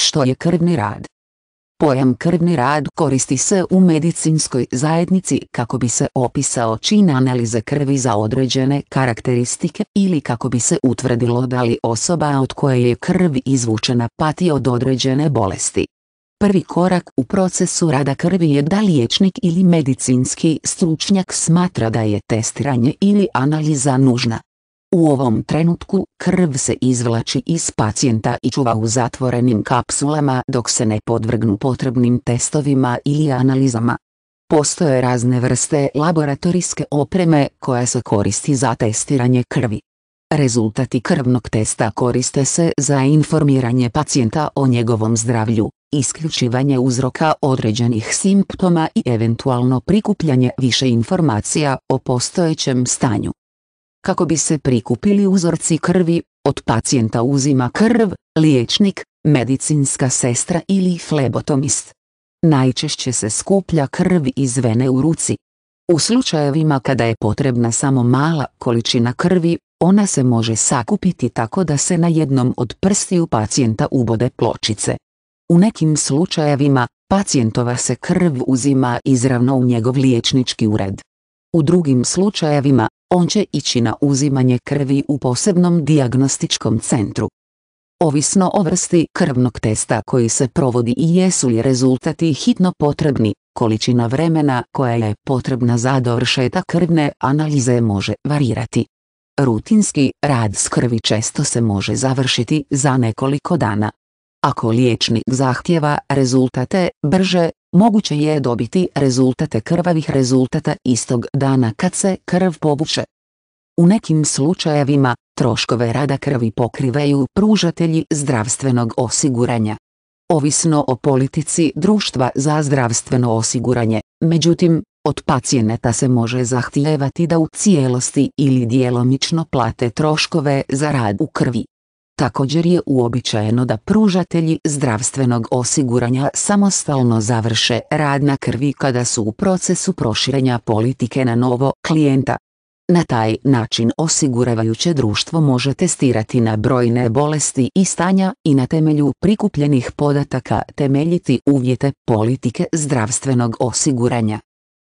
Što je krvni rad? Pojam krvni rad koristi se u medicinskoj zajednici kako bi se opisao čin analize krvi za određene karakteristike ili kako bi se utvrdilo da li osoba od koje je krv izvučena pati od određene bolesti. Prvi korak u procesu rada krvi je da liječnik ili medicinski stručnjak smatra da je testiranje ili analiza nužna. U ovom trenutku krv se izvlači iz pacijenta i čuva u zatvorenim kapsulama dok se ne podvrgnu potrebnim testovima ili analizama. Postoje razne vrste laboratorijske opreme koja se koristi za testiranje krvi. Rezultati krvnog testa koriste se za informiranje pacijenta o njegovom zdravlju, isključivanje uzroka određenih simptoma i eventualno prikupljanje više informacija o postojećem stanju. Kako bi se prikupili uzorci krvi, od pacijenta uzima krv, liječnik, medicinska sestra ili flebotomist. Najčešće se skuplja krv iz vene u ruci. U slučajevima kada je potrebna samo mala količina krvi, ona se može sakupiti tako da se na jednom od prstiju pacijenta ubode pločice. U nekim slučajevima, pacijentova se krv uzima izravno u njegov liječnički ured. U drugim slučajevima, on će ići na uzimanje krvi u posebnom dijagnostičkom centru. Ovisno o vrsti krvnog testa koji se provodi i jesu li rezultati hitno potrebni, količina vremena koja je potrebna za dovršetak krvne analize može varirati. Rutinski rad s krvi često se može završiti za nekoliko dana, ako liječnik zahtjeva rezultate brže, moguće je dobiti rezultate krvavih rezultata istog dana kad se krv povuče. U nekim slučajevima, troškove rada krvi pokriveju pružatelji zdravstvenog osiguranja. Ovisno o politici društva za zdravstveno osiguranje, međutim, od pacijeneta se može zahtijevati da u cijelosti ili djelomično plate troškove za rad u krvi. Također je uobičajeno da pružatelji zdravstvenog osiguranja samostalno završe rad na krvi kada su u procesu proširenja politike na novo klijenta. Na taj način osiguravajuće društvo može testirati na brojne bolesti i stanja i na temelju prikupljenih podataka temeljiti uvjete politike zdravstvenog osiguranja.